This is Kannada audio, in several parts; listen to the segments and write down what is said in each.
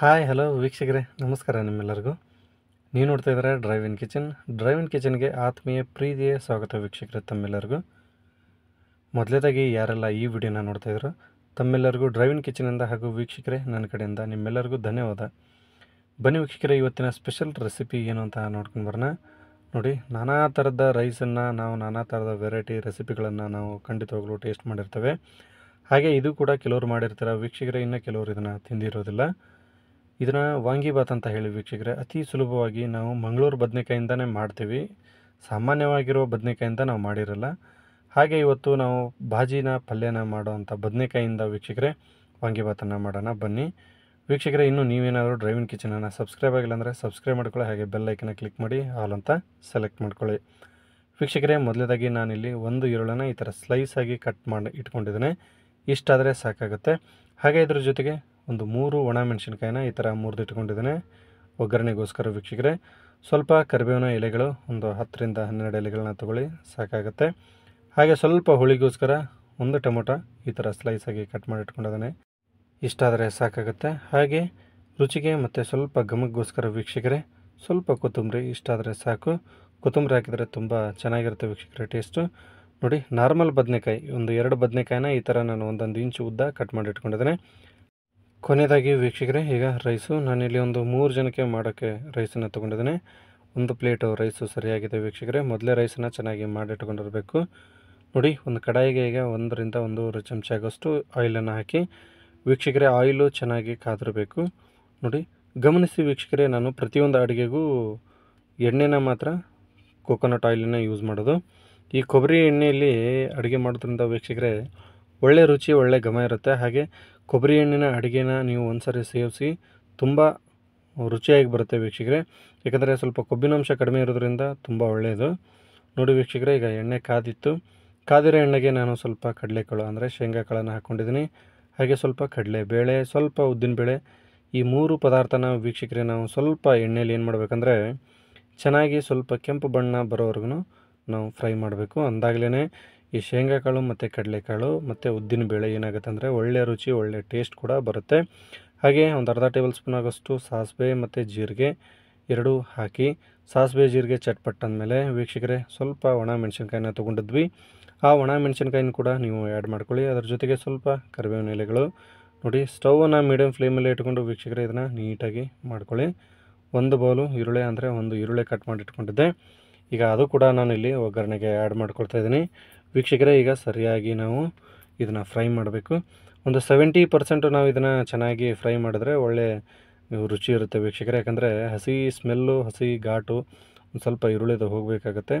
ಹಾಯ್ ಹಲೋ ವೀಕ್ಷಕರೇ ನಮಸ್ಕಾರ ನಿಮ್ಮೆಲ್ಲರಿಗೂ ನೀವು ನೋಡ್ತಾ ಇದ್ದಾರೆ drive in kitchen drive in ಕಿಚನ್ಗೆ ಆತ್ಮೀಯ ಪ್ರೀತಿಯ ಸ್ವಾಗತ ವೀಕ್ಷಕರೇ ತಮ್ಮೆಲ್ಲರಿಗೂ ಮೊದಲೇದಾಗಿ ಯಾರೆಲ್ಲ ಈ ವಿಡಿಯೋನ ನೋಡ್ತಾ ಇದ್ರು ತಮ್ಮೆಲ್ಲರಿಗೂ ಡ್ರೈವ್ ಇನ್ ಕಿಚನಿಂದ ಹಾಗೂ ವೀಕ್ಷಕರೇ ನನ್ನ ಕಡೆಯಿಂದ ನಿಮ್ಮೆಲ್ಲರಿಗೂ ಧನ್ಯವಾದ ಬನ್ನಿ ವೀಕ್ಷಕರೇ ಇವತ್ತಿನ ಸ್ಪೆಷಲ್ ರೆಸಿಪಿ ಏನು ಅಂತ ನೋಡ್ಕೊಂಡು ಬರೋಣ ನೋಡಿ ನಾನಾ ಥರದ ರೈಸನ್ನು ನಾವು ನಾನಾ ಥರದ ವೆರೈಟಿ ರೆಸಿಪಿಗಳನ್ನು ನಾವು ಖಂಡಿತವಾಗಲು ಟೇಸ್ಟ್ ಮಾಡಿರ್ತೇವೆ ಹಾಗೆ ಇದು ಕೂಡ ಕೆಲವರು ಮಾಡಿರ್ತಾರೆ ವೀಕ್ಷಕರೇ ಇನ್ನೂ ಕೆಲವರು ಇದನ್ನು ತಿಂದಿರೋದಿಲ್ಲ ಇದನ್ನು ವಾಂಗಿಬಾತ್ ಅಂತ ಹೇಳಿ ವೀಕ್ಷಕರೇ ಅತಿ ಸುಲಭವಾಗಿ ನಾವು ಮಂಗಳೂರು ಬದನೆಕಾಯಿಂದನೇ ಮಾಡ್ತೀವಿ ಸಾಮಾನ್ಯವಾಗಿರೋ ಬದನೆಕಾಯಿಂದ ನಾವು ಮಾಡಿರಲ್ಲ ಹಾಗೆ ಇವತ್ತು ನಾವು ಬಾಜಿನ ಪಲ್ಯನ ಮಾಡೋವಂಥ ಬದನೆಕಾಯಿಂದ ವೀಕ್ಷಕರೇ ವಾಂಗಿಬಾತನ್ನು ಮಾಡೋಣ ಬನ್ನಿ ವೀಕ್ಷಕರೇ ಇನ್ನೂ ನೀವೇನಾದರೂ ಡ್ರೈವಿಂಗ್ ಕಿಚನನ್ನು ಸಬ್ಸ್ಕ್ರೈಬ್ ಆಗಿಲ್ಲ ಅಂದರೆ ಸಬ್ಸ್ಕ್ರೈಬ್ ಮಾಡ್ಕೊಳ್ಳಿ ಹಾಗೆ ಬೆಲ್ಲೈಕನ್ನ ಕ್ಲಿಕ್ ಮಾಡಿ ಹಾಲ್ ಅಂತ ಸೆಲೆಕ್ಟ್ ಮಾಡ್ಕೊಳ್ಳಿ ವೀಕ್ಷಕರೇ ಮೊದಲೇದಾಗಿ ನಾನಿಲ್ಲಿ ಒಂದು ಈರುಳ್ಳನ್ನು ಈ ಥರ ಸ್ಲೈಸಾಗಿ ಕಟ್ ಮಾಡಿ ಇಟ್ಕೊಂಡಿದ್ದೇನೆ ಇಷ್ಟಾದರೆ ಸಾಕಾಗುತ್ತೆ ಹಾಗೆ ಇದ್ರ ಜೊತೆಗೆ ಒಂದು ಮೂರು ಒಣ ಮೆಣಸಿನ್ಕಾಯಿನ ಈ ಥರ ಮುರಿದಿಟ್ಕೊಂಡಿದ್ದೇನೆ ಒಗ್ಗರಣೆಗೋಸ್ಕರ ವೀಕ್ಷಕರೇ ಸ್ವಲ್ಪ ಕರಿಬೇವಿನ ಎಲೆಗಳು ಒಂದು ಹತ್ತರಿಂದ ಹನ್ನೆರಡು ಎಲೆಗಳನ್ನ ತೊಗೊಳ್ಳಿ ಸಾಕಾಗುತ್ತೆ ಹಾಗೆ ಸ್ವಲ್ಪ ಹುಳಿಗೋಸ್ಕರ ಒಂದು ಟೊಮೊಟೊ ಈ ಥರ ಸ್ಲೈಸಾಗಿ ಕಟ್ ಮಾಡಿಟ್ಕೊಂಡಿದ್ದಾನೆ ಇಷ್ಟಾದರೆ ಸಾಕಾಗುತ್ತೆ ಹಾಗೆ ರುಚಿಗೆ ಮತ್ತು ಸ್ವಲ್ಪ ಘಮಕ್ಕೋಸ್ಕರ ವೀಕ್ಷಕರೇ ಸ್ವಲ್ಪ ಕೊತ್ತಂಬರಿ ಇಷ್ಟಾದರೆ ಸಾಕು ಕೊತ್ತಂಬರಿ ಹಾಕಿದರೆ ತುಂಬ ಚೆನ್ನಾಗಿರುತ್ತೆ ವೀಕ್ಷಕರೇ ಟೇಸ್ಟು ನೋಡಿ ನಾರ್ಮಲ್ ಬದನೆಕಾಯಿ ಒಂದು ಎರಡು ಬದನೆಕಾಯಿನ ಈ ಥರ ನಾನು ಒಂದೊಂದು ಇಂಚು ಉದ್ದ ಕಟ್ ಮಾಡಿಟ್ಕೊಂಡಿದ್ದೇನೆ ಕೊನೆಯದಾಗಿ ವೀಕ್ಷಕರೇ ಈಗ ರೈಸು ನಾನಿಲ್ಲಿ ಒಂದು ಮೂರು ಜನಕ್ಕೆ ಮಾಡೋಕ್ಕೆ ರೈಸನ್ನು ತೊಗೊಂಡಿದ್ದೇನೆ ಒಂದು ಪ್ಲೇಟು ರೈಸು ಸರಿಯಾಗಿದೆ ವೀಕ್ಷಕರೇ ಮೊದಲೇ ರೈಸನ್ನು ಚೆನ್ನಾಗಿ ಮಾಡಿಟ್ಕೊಂಡಿರಬೇಕು ನೋಡಿ ಒಂದು ಕಡಾಯಿಗೆ ಈಗ ಒಂದರಿಂದ ಒಂದೂವರೆ ಚಮಚ ಆಗೋಷ್ಟು ಆಯಿಲನ್ನು ಹಾಕಿ ವೀಕ್ಷಕರೇ ಆಯಿಲು ಚೆನ್ನಾಗಿ ಕಾದಿರಬೇಕು ನೋಡಿ ಗಮನಿಸಿ ವೀಕ್ಷಕರೇ ನಾನು ಪ್ರತಿಯೊಂದು ಅಡುಗೆಗೂ ಎಣ್ಣೆನ ಮಾತ್ರ ಕೋಕೋನಟ್ ಆಯಿಲನ್ನ ಯೂಸ್ ಮಾಡೋದು ಈ ಕೊಬ್ಬರಿ ಎಣ್ಣೆಯಲ್ಲಿ ಅಡುಗೆ ಮಾಡೋದ್ರಿಂದ ವೀಕ್ಷಕರೇ ಒಳ್ಳೆ ರುಚಿ ಒಳ್ಳೆ ಗಮ ಇರುತ್ತೆ ಹಾಗೆ ಕೊಬ್ಬರಿ ಎಣ್ಣೆನ ಅಡುಗೆನ ನೀವು ಒಂದ್ಸರಿ ಸೇವಿಸಿ ತುಂಬ ರುಚಿಯಾಗಿ ಬರುತ್ತೆ ವೀಕ್ಷಕರೇ ಯಾಕಂದರೆ ಸ್ವಲ್ಪ ಕೊಬ್ಬಿನಾಂಶ ಕಡಿಮೆ ಇರೋದ್ರಿಂದ ತುಂಬ ಒಳ್ಳೆಯದು ನೋಡಿ ವೀಕ್ಷಕರೇ ಈಗ ಎಣ್ಣೆ ಕಾದಿತ್ತು ಕಾದಿರೋ ಎಣ್ಣೆಗೆ ನಾನು ಸ್ವಲ್ಪ ಕಡಲೆಕಾಳು ಅಂದರೆ ಶೇಂಗಾ ಕಾಳನ್ನು ಹಾಕ್ಕೊಂಡಿದ್ದೀನಿ ಹಾಗೆ ಸ್ವಲ್ಪ ಕಡಲೆಬೇಳೆ ಸ್ವಲ್ಪ ಉದ್ದಿನಬೇಳೆ ಈ ಮೂರು ಪದಾರ್ಥನ ವೀಕ್ಷಕರೇ ನಾವು ಸ್ವಲ್ಪ ಎಣ್ಣೆಯಲ್ಲಿ ಏನು ಮಾಡಬೇಕಂದ್ರೆ ಚೆನ್ನಾಗಿ ಸ್ವಲ್ಪ ಕೆಂಪು ಬಣ್ಣ ಬರೋವರೆಗೂ ನಾವು ಫ್ರೈ ಮಾಡಬೇಕು ಅಂದಾಗಲೇ ಈ ಶೇಂಗಾಕಾಳು ಮತ್ತು ಕಡಲೆಕಾಳು ಮತ್ತು ಉದ್ದಿನ ಬೇಳೆ ಏನಾಗುತ್ತೆ ಅಂದರೆ ಒಳ್ಳೆಯ ರುಚಿ ಒಳ್ಳೆಯ ಟೇಸ್ಟ್ ಕೂಡ ಬರುತ್ತೆ ಹಾಗೆ ಒಂದು ಅರ್ಧ ಟೇಬಲ್ ಸ್ಪೂನ್ ಆಗೋಷ್ಟು ಸಾಸಿವೆ ಮತ್ತು ಜೀರಿಗೆ ಎರಡೂ ಹಾಕಿ ಸಾಸಿವೆ ಜೀರಿಗೆ ಚಟ್ಪಟ್ ಅಂದಮೇಲೆ ವೀಕ್ಷಕರೇ ಸ್ವಲ್ಪ ಒಣ ಮೆಣಸಿನ್ಕಾಯಿನ ತೊಗೊಂಡಿದ್ವಿ ಆ ಒಣ ಮೆಣಸಿನ್ಕಾಯಿನ ಕೂಡ ನೀವು ಆ್ಯಡ್ ಮಾಡ್ಕೊಳ್ಳಿ ಅದರ ಜೊತೆಗೆ ಸ್ವಲ್ಪ ಕರಿಬೇವಿನ ಎಲೆಗಳು ನೋಡಿ ಸ್ಟವನ್ನು ಮೀಡಿಯಮ್ ಫ್ಲೇಮಲ್ಲಿ ಇಟ್ಕೊಂಡು ವೀಕ್ಷಕರೇ ಇದನ್ನು ನೀಟಾಗಿ ಮಾಡ್ಕೊಳ್ಳಿ ಒಂದು ಬೌಲು ಈರುಳ್ಳಿ ಅಂದರೆ ಒಂದು ಈರುಳ್ಳಿ ಕಟ್ ಮಾಡಿ ಇಟ್ಕೊಂಡಿದ್ದೆ ಈಗ ಅದು ಕೂಡ ನಾನು ಇಲ್ಲಿ ಒಗ್ಗರಣೆಗೆ ಆ್ಯಡ್ ಮಾಡ್ಕೊಳ್ತಾ ಇದ್ದೀನಿ ವೀಕ್ಷಕರೇ ಈಗ ಸರಿಯಾಗಿ ನಾವು ಇದನ್ನು ಫ್ರೈ ಮಾಡಬೇಕು ಒಂದು ಸೆವೆಂಟಿ ಪರ್ಸೆಂಟು ನಾವು ಇದನ್ನು ಚೆನ್ನಾಗಿ ಫ್ರೈ ಮಾಡಿದ್ರೆ ಒಳ್ಳೆ ರುಚಿ ಇರುತ್ತೆ ವೀಕ್ಷಕರೇ ಯಾಕಂದರೆ ಹಸಿ ಸ್ಮೆಲ್ಲು ಹಸಿ ಘಾಟು ಒಂದು ಸ್ವಲ್ಪ ಈರುಳ್ಳಿದು ಹೋಗಬೇಕಾಗತ್ತೆ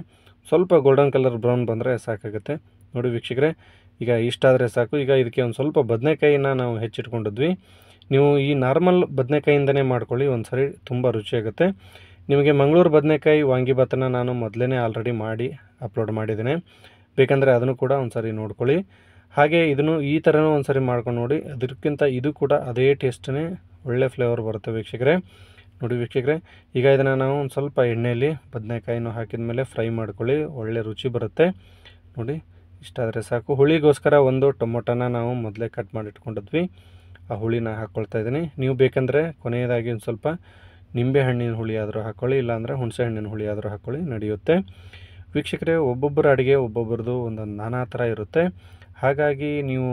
ಸ್ವಲ್ಪ ಗೋಲ್ಡನ್ ಕಲರ್ ಬ್ರೌನ್ ಬಂದರೆ ಸಾಕಾಗುತ್ತೆ ನೋಡಿ ವೀಕ್ಷಕರೇ ಈಗ ಇಷ್ಟಾದರೆ ಸಾಕು ಈಗ ಇದಕ್ಕೆ ಒಂದು ಸ್ವಲ್ಪ ಬದನೆಕಾಯಿನ ನಾವು ಹೆಚ್ಚಿಟ್ಕೊಂಡಿದ್ವಿ ನೀವು ಈ ನಾರ್ಮಲ್ ಬದನೆಕಾಯಿಂದನೇ ಮಾಡ್ಕೊಳ್ಳಿ ಒಂದು ಸರಿ ತುಂಬ ರುಚಿಯಾಗುತ್ತೆ ನಿಮಗೆ ಮಂಗಳೂರು ಬದನೆಕಾಯಿ ವಾಂಗಿಭಾತನ್ನು ನಾನು ಮೊದಲೇ ಆಲ್ರೆಡಿ ಮಾಡಿ ಅಪ್ಲೋಡ್ ಮಾಡಿದ್ದೇನೆ ಬೇಕಂದರೆ ಅದನ್ನು ಕೂಡ ಸಾರಿ ನೋಡ್ಕೊಳ್ಳಿ ಹಾಗೆ ಇದನ್ನು ಈ ಥರನೂ ಒಂದ್ಸರಿ ಮಾಡ್ಕೊಂಡು ನೋಡಿ ಅದಕ್ಕಿಂತ ಇದು ಕೂಡ ಅದೇ ಟೇಸ್ಟನ್ನೇ ಒಳ್ಳೆ ಫ್ಲೇವರ್ ಬರುತ್ತೆ ವೀಕ್ಷಕರೇ ನೋಡಿ ವೀಕ್ಷಕರೇ ಈಗ ಇದನ್ನು ನಾವು ಒಂದು ಸ್ವಲ್ಪ ಎಣ್ಣೆಯಲ್ಲಿ ಬದನೆಕಾಯಿನೂ ಹಾಕಿದ ಮೇಲೆ ಫ್ರೈ ಮಾಡ್ಕೊಳ್ಳಿ ಒಳ್ಳೆ ರುಚಿ ಬರುತ್ತೆ ನೋಡಿ ಇಷ್ಟಾದರೆ ಸಾಕು ಹುಳಿಗೋಸ್ಕರ ಒಂದು ಟೊಮೊಟೊನ ನಾವು ಮೊದಲೇ ಕಟ್ ಮಾಡಿಟ್ಕೊಂಡಿದ್ವಿ ಆ ಹುಳಿನ ಹಾಕ್ಕೊಳ್ತಾ ಇದ್ದೀನಿ ನೀವು ಬೇಕಂದರೆ ಕೊನೆಯದಾಗಿ ಒಂದು ಸ್ವಲ್ಪ ನಿಂಬೆ ಹಣ್ಣಿನ ಹುಳಿ ಆದರೂ ಹಾಕ್ಕೊಳ್ಳಿ ಇಲ್ಲಾಂದರೆ ಹುಣಸೆ ಹಣ್ಣಿನ ಹುಳಿ ಆದರೂ ಹಾಕ್ಕೊಳ್ಳಿ ನಡೆಯುತ್ತೆ ವೀಕ್ಷಕರೇ ಒಬ್ಬೊಬ್ಬರ ಅಡುಗೆ ಒಬ್ಬೊಬ್ಬರದು ಒಂದೊಂದು ನಾನಾ ಥರ ಇರುತ್ತೆ ಹಾಗಾಗಿ ನೀವು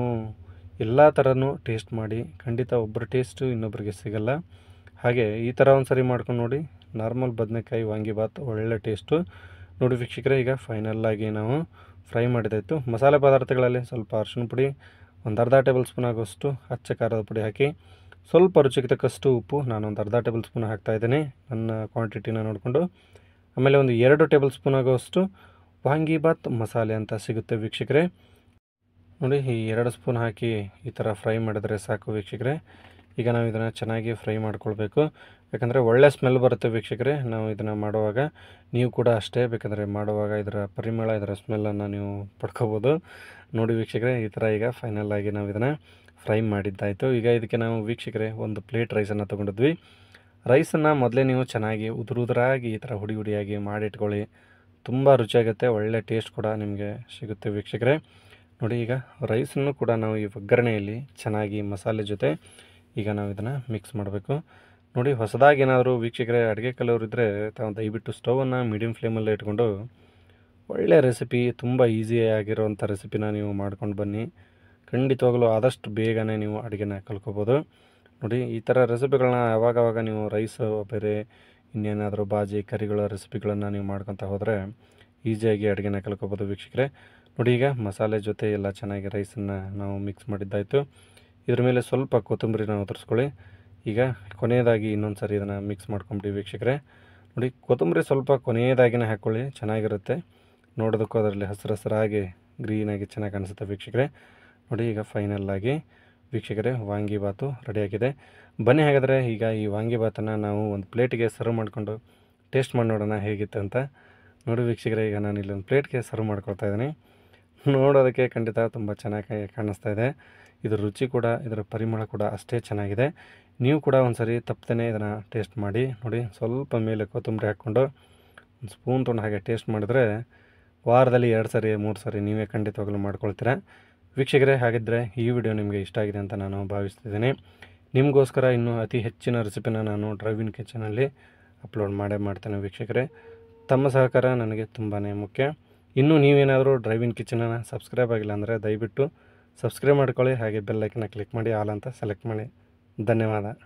ಎಲ್ಲ ಥರನೂ ಟೇಸ್ಟ್ ಮಾಡಿ ಖಂಡಿತ ಒಬ್ಬರ ಟೇಸ್ಟು ಇನ್ನೊಬ್ಬರಿಗೆ ಸಿಗಲ್ಲ ಹಾಗೆ ಈ ಥರ ಒಂದು ಸರಿ ಮಾಡ್ಕೊಂಡು ನೋಡಿ ನಾರ್ಮಲ್ ಬದನೆಕಾಯಿ ವಾಂಗಿಬಾತ್ ಒಳ್ಳೆ ಟೇಸ್ಟು ನೋಡಿ ವೀಕ್ಷಕರೇ ಈಗ ಫೈನಲ್ಲಾಗಿ ನಾವು ಫ್ರೈ ಮಾಡಿದಾಯಿತು ಮಸಾಲೆ ಪದಾರ್ಥಗಳಲ್ಲಿ ಸ್ವಲ್ಪ ಅರ್ಶಿನ ಪುಡಿ ಒಂದು ಅರ್ಧ ಟೇಬಲ್ ಸ್ಪೂನ್ ಆಗೋಷ್ಟು ಹಚ್ಚ ಖಾರದ ಪುಡಿ ಹಾಕಿ ಸ್ವಲ್ಪ ರುಚಿಗೆ ತಕ್ಕಷ್ಟು ಉಪ್ಪು ಒಂದು ಅರ್ಧ ಟೇಬಲ್ ಸ್ಪೂನ್ ಹಾಕ್ತಾಯಿದ್ದೀನಿ ನನ್ನ ಕ್ವಾಂಟಿಟಿನ ನೋಡಿಕೊಂಡು ಆಮೇಲೆ ಒಂದು ಎರಡು ಟೇಬಲ್ ಸ್ಪೂನ್ ಆಗೋಷ್ಟು ವಾಂಗಿಬಾತ್ ಮಸಾಲೆ ಅಂತ ಸಿಗುತ್ತೆ ವೀಕ್ಷಕರೆ ನೋಡಿ ಈ ಎರಡು ಸ್ಪೂನ್ ಹಾಕಿ ಈ ಥರ ಫ್ರೈ ಮಾಡಿದ್ರೆ ಸಾಕು ವೀಕ್ಷಕರೆ ಈಗ ನಾವು ಇದನ್ನು ಚೆನ್ನಾಗಿ ಫ್ರೈ ಮಾಡ್ಕೊಳ್ಬೇಕು ಯಾಕಂದರೆ ಒಳ್ಳೆ ಸ್ಮೆಲ್ ಬರುತ್ತೆ ವೀಕ್ಷಕರೆ ನಾವು ಇದನ್ನು ಮಾಡುವಾಗ ನೀವು ಕೂಡ ಅಷ್ಟೇ ಬೇಕಂದರೆ ಮಾಡುವಾಗ ಇದರ ಪರಿಮಳ ಇದರ ಸ್ಮೆಲ್ಲನ್ನು ನೀವು ಪಡ್ಕೋಬೋದು ನೋಡಿ ವೀಕ್ಷಕರೆ ಈ ಥರ ಈಗ ಫೈನಲ್ ಆಗಿ ನಾವು ಇದನ್ನು ಫ್ರೈ ಮಾಡಿದ್ದಾಯಿತು ಈಗ ಇದಕ್ಕೆ ನಾವು ವೀಕ್ಷಕರೆ ಒಂದು ಪ್ಲೇಟ್ ರೈಸನ್ನು ತೊಗೊಂಡಿದ್ವಿ ರೈಸನ್ನು ಮೊದಲೇ ನೀವು ಚೆನ್ನಾಗಿ ಉದುರು ಉದುರಾಗಿ ಈ ಥರ ಹುಡಿ ಹುಡಿಯಾಗಿ ಮಾಡಿಟ್ಕೊಳ್ಳಿ ತುಂಬ ರುಚಿಯಾಗುತ್ತೆ ಒಳ್ಳೆ ಟೇಸ್ಟ್ ಕೂಡ ನಿಮಗೆ ಸಿಗುತ್ತೆ ವೀಕ್ಷಕರೇ ನೋಡಿ ಈಗ ರೈಸನ್ನು ಕೂಡ ನಾವು ಈ ಒಗ್ಗರಣೆಯಲ್ಲಿ ಚೆನ್ನಾಗಿ ಮಸಾಲೆ ಜೊತೆ ಈಗ ನಾವು ಇದನ್ನು ಮಿಕ್ಸ್ ಮಾಡಬೇಕು ನೋಡಿ ಹೊಸದಾಗಿ ಏನಾದರೂ ವೀಕ್ಷಕರೇ ಅಡುಗೆ ಕಲಿಯೋರು ಇದ್ದರೆ ತಾವು ದಯವಿಟ್ಟು ಸ್ಟೌವನ್ನು ಮೀಡಿಯಮ್ ಫ್ಲೇಮಲ್ಲೇ ಇಟ್ಕೊಂಡು ಒಳ್ಳೆಯ ರೆಸಿಪಿ ತುಂಬ ಆಗಿರೋಂಥ ರೆಸಿಪಿನ ನೀವು ಮಾಡ್ಕೊಂಡು ಬನ್ನಿ ಖಂಡಿತವಾಗಲೂ ಆದಷ್ಟು ಬೇಗನೆ ನೀವು ಅಡುಗೆನ ಕಲ್ಕೋಬೋದು ನೋಡಿ ಈ ಥರ ರೆಸಿಪಿಗಳನ್ನ ಯಾವಾಗವಾಗ ನೀವು ರೈಸು ಬೇರೆ ಇನ್ನೇನಾದರೂ ಬಾಜಿ ಕರಿಗಳ ರೆಸಿಪಿಗಳನ್ನು ನೀವು ಮಾಡ್ಕೊತ ಹೋದರೆ ಈಸಿಯಾಗಿ ಅಡುಗೆನ ಕಲ್ಕೋಬೋದು ವೀಕ್ಷಕರೇ ನೋಡಿ ಈಗ ಮಸಾಲೆ ಜೊತೆ ಎಲ್ಲ ಚೆನ್ನಾಗಿ ರೈಸನ್ನು ನಾವು ಮಿಕ್ಸ್ ಮಾಡಿದ್ದಾಯಿತು ಇದ್ರ ಮೇಲೆ ಸ್ವಲ್ಪ ಕೊತ್ತಂಬರಿನ ನಾವು ಈಗ ಕೊನೆಯದಾಗಿ ಇನ್ನೊಂದು ಸರಿ ಇದನ್ನು ಮಿಕ್ಸ್ ಮಾಡ್ಕೊಂಬಿಡಿ ವೀಕ್ಷಕರೇ ನೋಡಿ ಕೊತ್ತಂಬರಿ ಸ್ವಲ್ಪ ಕೊನೆಯದಾಗಿನೇ ಹಾಕ್ಕೊಳ್ಳಿ ಚೆನ್ನಾಗಿರುತ್ತೆ ನೋಡೋದಕ್ಕೂ ಅದರಲ್ಲಿ ಹಸಿರು ಹಸಿರಾಗಿ ಗ್ರೀನಾಗಿ ಚೆನ್ನಾಗಿ ಕಾಣಿಸುತ್ತೆ ವೀಕ್ಷಕರೇ ನೋಡಿ ಈಗ ಫೈನಲ್ಲಾಗಿ ವೀಕ್ಷಕರೇ ವಾಂಗಿಭಾತು ರೆಡಿಯಾಗಿದೆ ಬನ್ನಿ ಹಾಗಾದರೆ ಈಗ ಈ ವಾಂಗಿಭಾತನ್ನು ನಾವು ಒಂದು ಪ್ಲೇಟಿಗೆ ಸರ್ವ್ ಮಾಡಿಕೊಂಡು ಟೇಸ್ಟ್ ಮಾಡಿ ನೋಡೋಣ ಹೇಗಿತ್ತು ಅಂತ ನೋಡಿ ವೀಕ್ಷಕರೇ ಈಗ ನಾನು ಇಲ್ಲೊಂದು ಪ್ಲೇಟ್ಗೆ ಸರ್ವ್ ಮಾಡ್ಕೊಳ್ತಾ ಇದ್ದೀನಿ ನೋಡೋದಕ್ಕೆ ಖಂಡಿತ ತುಂಬ ಚೆನ್ನಾಗಿ ಕಾಣಿಸ್ತಾ ಇದೆ ಇದರ ರುಚಿ ಕೂಡ ಇದರ ಪರಿಮಳ ಕೂಡ ಅಷ್ಟೇ ಚೆನ್ನಾಗಿದೆ ನೀವು ಕೂಡ ಒಂದು ಸರಿ ತಪ್ಪದೇ ಇದನ್ನು ಟೇಸ್ಟ್ ಮಾಡಿ ನೋಡಿ ಸ್ವಲ್ಪ ಮೇಲೆ ಕೊತ್ತಂಬರಿ ಹಾಕ್ಕೊಂಡು ಒಂದು ಸ್ಪೂನ್ ತೊಗೊಂಡು ಹಾಗೆ ಟೇಸ್ಟ್ ಮಾಡಿದ್ರೆ ವಾರದಲ್ಲಿ ಎರಡು ಸರಿ ಮೂರು ಸರಿ ನೀವೇ ಖಂಡಿತವಾಗಲು ಮಾಡ್ಕೊಳ್ತೀರಾ ವೀಕ್ಷಕರೇ ಹಾಗಿದ್ದರೆ ಈ ವಿಡಿಯೋ ನಿಮಗೆ ಇಷ್ಟ ಆಗಿದೆ ಅಂತ ನಾನು ಭಾವಿಸ್ತಿದ್ದೇನೆ ನಿಮಗೋಸ್ಕರ ಇನ್ನೂ ಅತಿ ಹೆಚ್ಚಿನ ರೆಸಿಪಿನ ನಾನು ಡ್ರೈವಿನ್ ಕಿಚನಲ್ಲಿ ಅಪ್ಲೋಡ್ ಮಾಡೇ ಮಾಡ್ತೇನೆ ವೀಕ್ಷಕರೇ ತಮ್ಮ ಸಹಕಾರ ನನಗೆ ತುಂಬಾ ಮುಖ್ಯ ಇನ್ನೂ ನೀವೇನಾದರೂ ಡ್ರೈವಿನ್ ಕಿಚನನ್ನು ಸಬ್ಸ್ಕ್ರೈಬ್ ಆಗಿಲ್ಲ ಅಂದರೆ ದಯವಿಟ್ಟು ಸಬ್ಸ್ಕ್ರೈಬ್ ಮಾಡ್ಕೊಳ್ಳಿ ಹಾಗೆ ಬೆಲ್ಲೈಕನ್ನ ಕ್ಲಿಕ್ ಮಾಡಿ ಆಲ್ ಅಂತ ಸೆಲೆಕ್ಟ್ ಮಾಡಿ ಧನ್ಯವಾದ